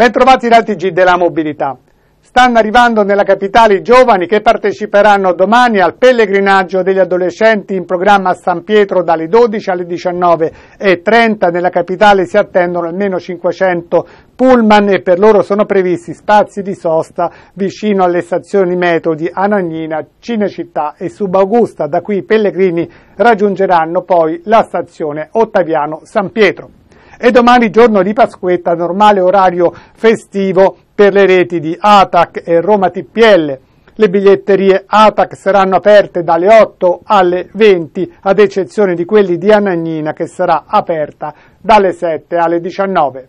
Bentrovati dal TG della mobilità. Stanno arrivando nella capitale i giovani che parteciperanno domani al pellegrinaggio degli adolescenti in programma a San Pietro dalle 12 alle 19.30. Nella capitale si attendono almeno 500 pullman e per loro sono previsti spazi di sosta vicino alle stazioni metro di Anagnina, Cinecittà e Subaugusta. Da qui i pellegrini raggiungeranno poi la stazione Ottaviano San Pietro e domani giorno di Pasquetta, normale orario festivo per le reti di ATAC e Roma TPL. Le biglietterie ATAC saranno aperte dalle 8 alle 20, ad eccezione di quelli di Anagnina che sarà aperta dalle 7 alle 19.